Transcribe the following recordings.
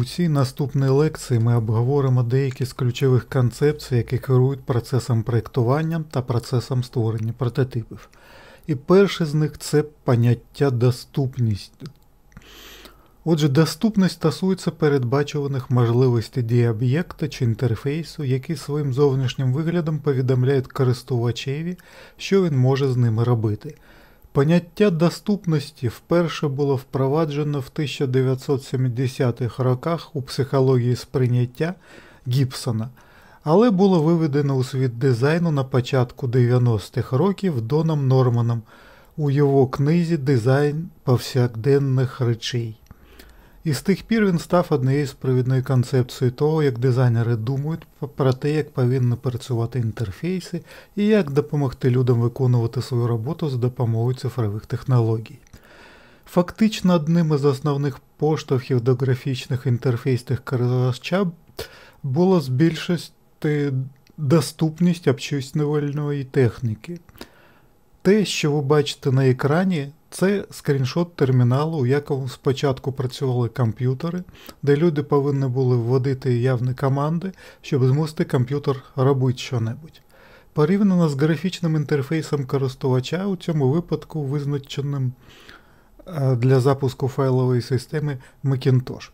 У цій наступній лекції ми обговоримо деякі з ключових концепцій, які керують процесом проєктування та процесом створення прототипів. І перше з них це поняття доступність. Отже, доступність стосується передбачуваних можливостей дії об'єкта чи інтерфейсу, які своїм зовнішнім виглядом повідомляють користувачеві, що він може з ними робити. Поняття доступності вперше було впроваджено в 1970-х роках у психології сприйняття Гібсона, але було виведено у світ дизайну на початку 90-х років Доном Норманом у його книзі Дизайн повсякденних речей. І з тих пір він став однією з провідної концепції того, як дизайнери думають про те, як повинні працювати інтерфейси і як допомогти людям виконувати свою роботу з допомогою цифрових технологій. Фактично одним із основних поштовхів до графічних інтерфейсних користувача було збільшити доступність обчислювальної техніки. Те, що ви бачите на екрані, це скріншот терміналу, у якому спочатку працювали комп'ютери, де люди повинні були вводити явні команди, щоб змусити комп'ютер робити що-небудь. Порівняно з графічним інтерфейсом користувача, у цьому випадку визначеним е, для запуску файлової системи Macintosh.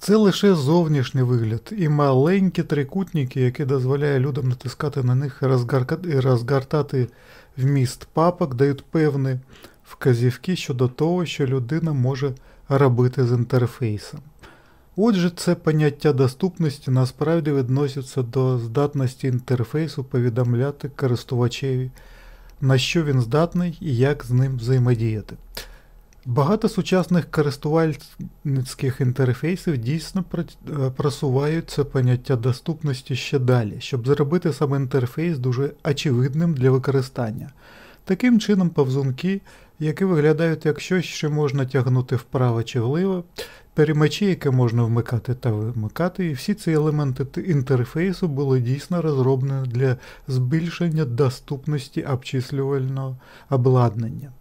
Це лише зовнішній вигляд і маленькі трикутники, які дозволяє людям натискати на них і розгортати вміст папок, дають певні вказівки щодо того, що людина може робити з інтерфейсом. Отже, це поняття доступності насправді відноситься до здатності інтерфейсу повідомляти користувачеві, на що він здатний і як з ним взаємодіяти. Багато сучасних користувальницьких інтерфейсів дійсно е, просувають це поняття доступності ще далі, щоб зробити сам інтерфейс дуже очевидним для використання. Таким чином, повзунки, які виглядають як щось, що можна тягнути вправо чи вліво, перемачі, які можна вмикати та вимикати, і всі ці елементи інтерфейсу були дійсно розроблені для збільшення доступності обчислювального обладнання.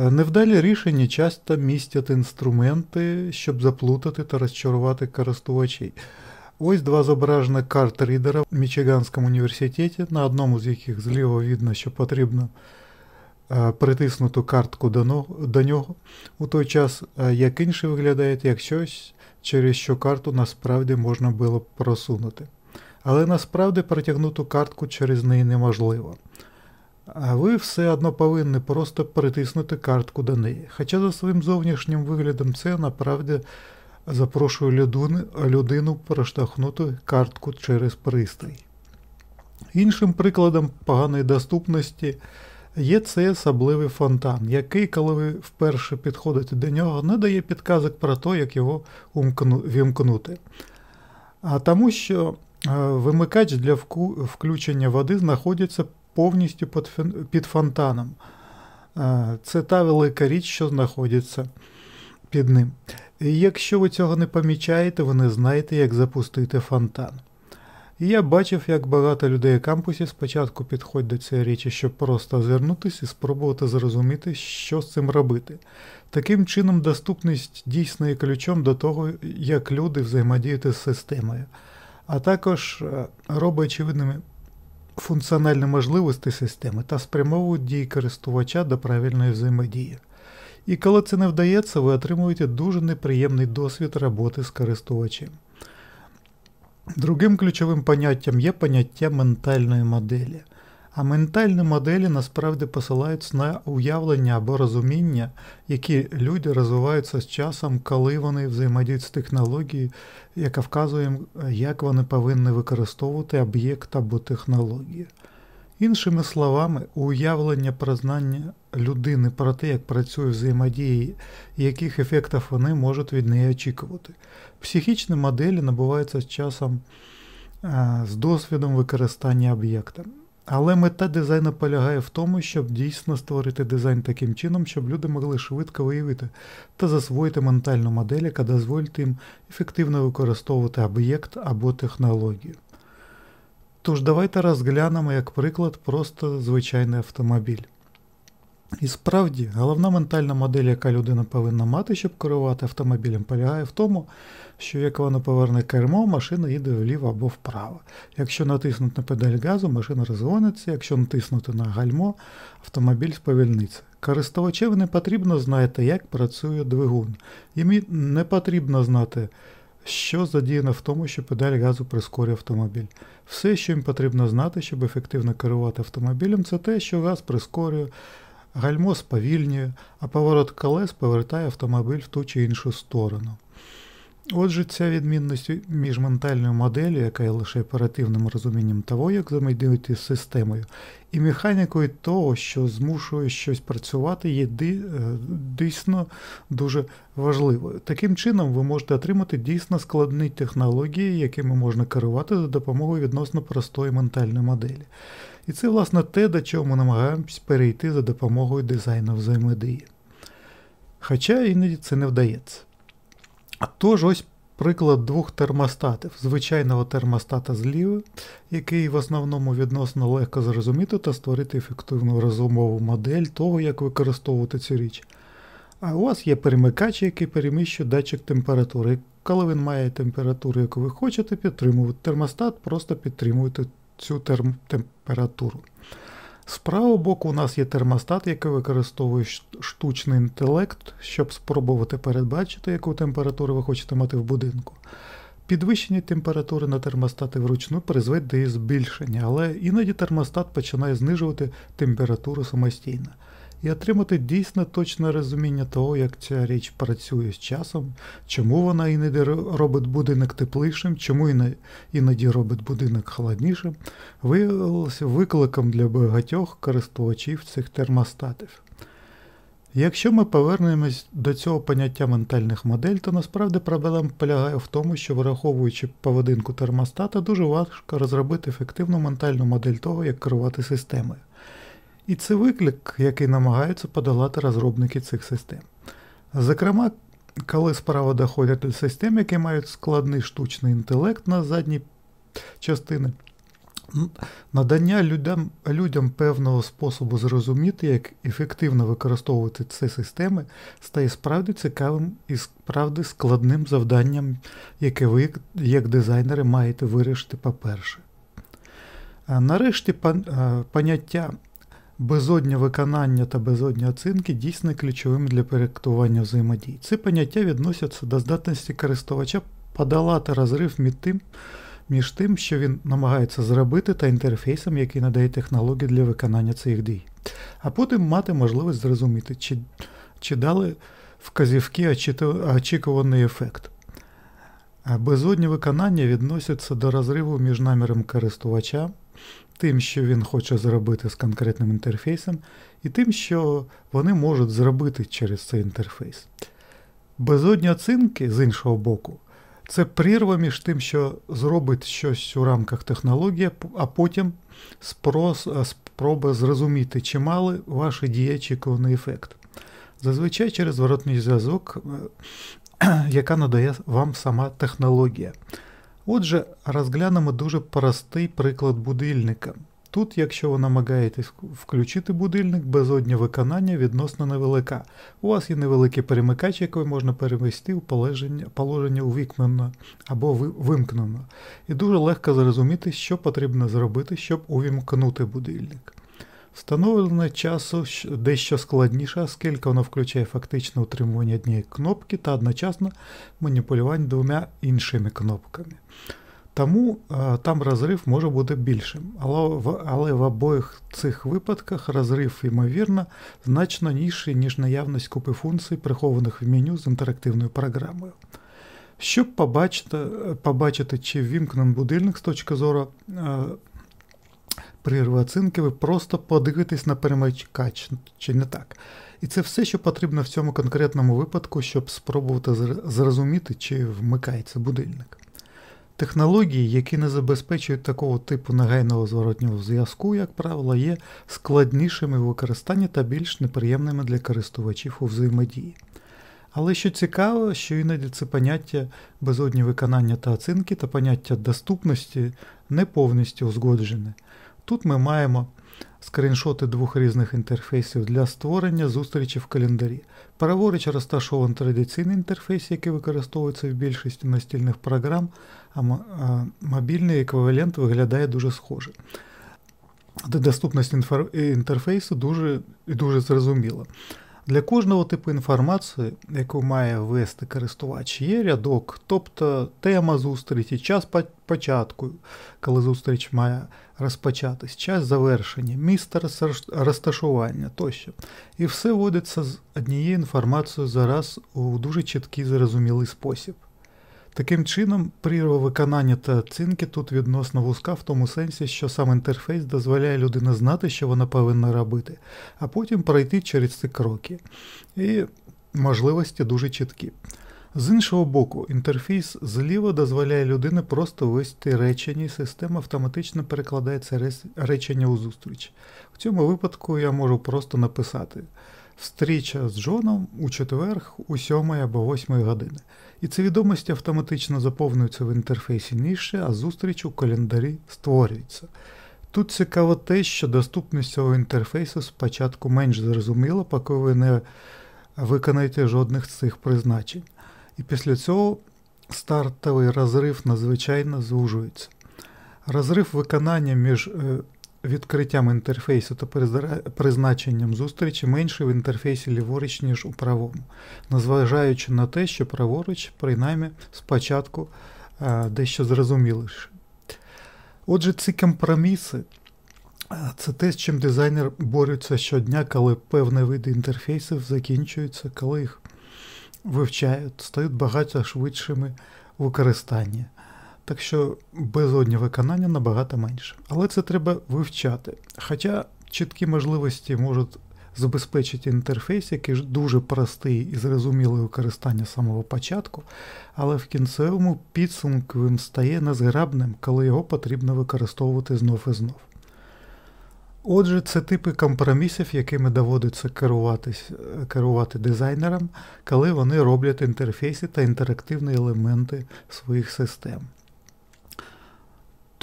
Е, невдалі рішення часто містять інструменти, щоб заплутати та розчарувати користувачів. Ось два зображені карт рідера в Мічиганському університеті, на одному з яких зліва видно, що потрібно е, притиснуту картку до нього, у той час е, як інший виглядає як щось, через що карту насправді можна було б просунути. Але насправді протягнуту картку через неї неможливо. А ви все одно повинні просто притиснути картку до неї. Хоча за своїм зовнішнім виглядом це направді запрошує людину проштовхнути картку через пристрій. Іншим прикладом поганої доступності є це особливий фонтан, який, коли ви вперше підходите до нього, не дає підказок про те, як його вімкнути. А тому що е, вимикач для вку... включення води знаходиться повністю під, під фонтаном. Е, це та велика річ, що знаходиться під ним. І якщо ви цього не помічаєте, ви не знаєте, як запустити фонтан. І я бачив, як багато людей у кампусі спочатку підходять до цієї речі, щоб просто звернутися і спробувати зрозуміти, що з цим робити. Таким чином, доступність дійсно є ключом до того, як люди взаємодіють з системою, а також е, робить очевидними функціональні можливості системи та спрямовують дії користувача до правильної взаємодії. І коли це не вдається, ви отримуєте дуже неприємний досвід роботи з користувачем. Другим ключовим поняттям є поняття ментальної моделі. А ментальні моделі насправді посилаються на уявлення або розуміння, які люди розвиваються з часом, коли вони взаємодіють з технологією, яка вказує, як вони повинні використовувати об'єкт або технологію. Іншими словами, уявлення про знання людини про те, як працює взаємодія і яких ефектів вони можуть від неї очікувати. Психічні моделі набуваються з часом е, з досвідом використання об'єкта. Але мета дизайну полягає в тому, щоб дійсно створити дизайн таким чином, щоб люди могли швидко виявити та засвоїти ментальну модель, яка дозволить їм ефективно використовувати об'єкт або технологію. Тож давайте розглянемо як приклад просто звичайний автомобіль. І справді, головна ментальна модель, яка людина повинна мати, щоб керувати автомобілем, полягає в тому, що як воно поверне кермо, машина їде вліво або вправо. Якщо натиснути на педаль газу, машина розгониться, якщо натиснути на гальмо, автомобіль сповільниться. Користувачеві не потрібно знати, як працює двигун. Їм не потрібно знати, що задіяно в тому, що педаль газу прискорює автомобіль. Все, що їм потрібно знати, щоб ефективно керувати автомобілем, це те, що газ прискорює. Гальмо сповільнює, а поворот колес повертає автомобіль в ту чи іншу сторону. Отже, ця відмінність між ментальною моделлю, яка є лише оперативним розумінням того, як взаємодіяти з системою, і механікою того, що змушує щось працювати, є е, дійсно дуже важливою. Таким чином, ви можете отримати дійсно складні технології, якими можна керувати за допомогою відносно простої ментальної моделі. І це, власне, те, до чого ми намагаємось перейти за допомогою дизайну взаємодії. Хоча іноді це не вдається. А тож ось приклад двох термостатів: звичайного термостата зліва, який в основному відносно легко зрозуміти та створити ефективну розумову модель того, як використовувати цю річ. А у вас є перемикач, який переміщує датчик температури. Коли він має температуру, яку ви хочете, підтримувати термостат, просто підтримуйте цю терм температуру. З правого боку у нас є термостат, який використовує штучний інтелект, щоб спробувати передбачити, яку температуру ви хочете мати в будинку. Підвищення температури на термостати вручну призведе до її збільшення, але іноді термостат починає знижувати температуру самостійно і отримати дійсно точне розуміння того, як ця річ працює з часом, чому вона іноді робить будинок теплішим, чому іноді робить будинок холоднішим, виявилося викликом для багатьох користувачів цих термостатів. Якщо ми повернемось до цього поняття ментальних модель, то насправді проблема полягає в тому, що враховуючи поведінку термостата, дуже важко розробити ефективну ментальну модель того, як керувати системою. І це виклик, який намагаються подолати розробники цих систем. Зокрема, коли справа доходять до систем, які мають складний штучний інтелект на задній частини, надання людям, людям певного способу зрозуміти, як ефективно використовувати ці системи, стає справді цікавим і справді складним завданням, яке ви, як дизайнери, маєте вирішити по-перше. Е, нарешті е, поняття Безодня виконання та безодня оцінки дійсно ключовими для проєктування взаємодій. Ці поняття відносяться до здатності користувача подолати розрив між тим, між тим, що він намагається зробити, та інтерфейсом, який надає технології для виконання цих дій, а потім мати можливість зрозуміти, чи чи дали вказівки очікуваний ефект. Безодні виконання відносяться до розриву між наміром користувача тим, що він хоче зробити з конкретним інтерфейсом, і тим, що вони можуть зробити через цей інтерфейс. Безодні оцінки з іншого боку, це прірва між тим, що зробить щось у рамках технології, а потім спроба зрозуміти, чи мали ваші дії очікуваний ефект. Зазвичай через зворотний зв'язок, е, яка надає вам сама технологія. Отже, розглянемо дуже простий приклад будильника. Тут, якщо ви намагаєтесь включити будильник, безодня виконання відносно невелика. У вас є невеликий перемикач, який можна перевести в положення положення увікнено або вимкнено. І дуже легко зрозуміти, що потрібно зробити, щоб увімкнути будильник. Встановлене часу дещо складніше, оскільки воно включає фактичне утримування однієї кнопки та одночасно маніпулювання двома іншими кнопками. Тому е, там розрив може бути більшим, але в, але в обох цих випадках розрив, ймовірно, значно нижчий, ніж наявність купи функцій, прихованих в меню з інтерактивною програмою. Щоб побачити, е, побачити чи ввімкнений будильник з точки зору. Е, при оцінки ви просто подивитесь на перемикач, чи не так. І це все, що потрібно в цьому конкретному випадку, щоб спробувати зрозуміти, чи вмикається будильник. Технології, які не забезпечують такого типу негайного зворотнього зв'язку, як правило, є складнішими в використанні та більш неприємними для користувачів у взаємодії. Але що цікаво, що іноді це поняття безодні виконання та оцінки та поняття доступності не повністю узгоджене. Тут ми маємо скріншоти двох різних інтерфейсів для створення зустрічі в календарі. Праворуч розташований традиційний інтерфейс, який використовується в більшості настільних програм, а мобільний еквівалент виглядає дуже схоже. Доступність інтерфейсу дуже дуже зрозуміла. Для кожного типу інформації, яку має ввести користувач, є рядок, тобто тема зустрічі, час початку, коли зустріч має розпочатись, час завершення, місце розташування тощо. І все вводиться з однією інформацією зараз у дуже чіткий зрозумілий спосіб. Таким чином, прірва виконання та оцінки тут відносно вузка в тому сенсі, що сам інтерфейс дозволяє людині знати, що вона повинна робити, а потім пройти через ці кроки. І можливості дуже чіткі. З іншого боку, інтерфейс зліва дозволяє людині просто вести речення, і система автоматично перекладає це речення у зустріч. В цьому випадку я можу просто написати. Встріча з Джоном у четверг у 7 або 8 години. І ці відомості автоматично заповнюються в інтерфейсі ніші, а зустріч у календарі створюється. Тут цікаво те, що доступність цього інтерфейсу спочатку менш зрозуміла, поки ви не виконаєте жодних з цих призначень. І після цього стартовий розрив надзвичайно звужується. Розрив виконання між е, відкриттям інтерфейсу та призначенням зустрічі менше в інтерфейсі ліворуч, ніж у правому, незважаючи на те, що праворуч, принаймні, спочатку е, дещо зрозуміліше. Отже, ці компроміси. Е, це те, з чим дизайнер борються щодня, коли певні види інтерфейсів закінчуються, коли їх вивчають, стають багато швидшими використання так що безодні виконання набагато менше. Але це треба вивчати. Хоча чіткі можливості можуть забезпечити інтерфейс, який дуже простий і зрозумілий у користанні самого початку, але в кінцевому підсумку стає незграбним, коли його потрібно використовувати знов і знов. Отже, це типи компромісів, якими доводиться керувати дизайнерам, коли вони роблять інтерфейси та інтерактивні елементи своїх систем.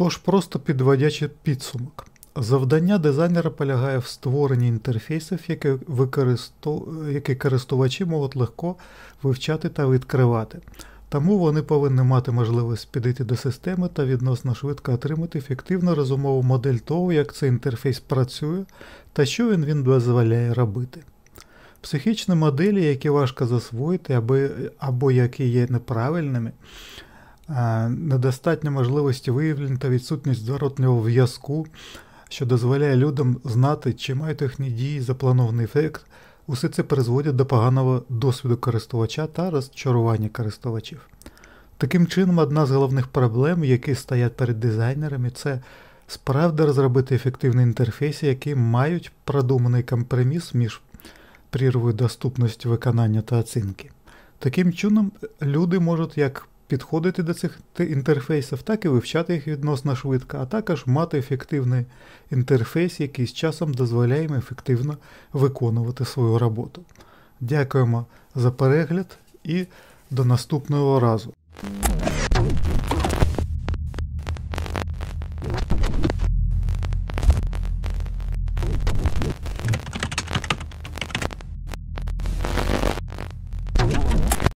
Тож просто підводячи підсумок. Завдання дизайнера полягає в створенні інтерфейсів, які використов... які користувачі можуть легко вивчати та відкривати. Тому вони повинні мати можливість підійти до системи та відносно швидко отримати ефективну розумову модель того, як цей інтерфейс працює та що він він дозволяє робити. Психічні моделі, які важко засвоїти або, або які є неправильними. Е, недостатньо можливості виявлень та відсутність зворотнього в'язку, що дозволяє людям знати, чи мають їхні дії запланований ефект. Усе це призводить до поганого досвіду користувача та розчарування користувачів. Таким чином, одна з головних проблем, які стоять перед дизайнерами, це справді розробити ефективні інтерфейси, які мають продуманий компроміс між прірвою доступності виконання та оцінки. Таким чином, люди можуть як підходити до цих інтерфейсів, так і вивчати їх відносно швидко, а також мати ефективний інтерфейс, який з часом дозволяє їм ефективно виконувати свою роботу. Дякуємо за перегляд і до наступного разу.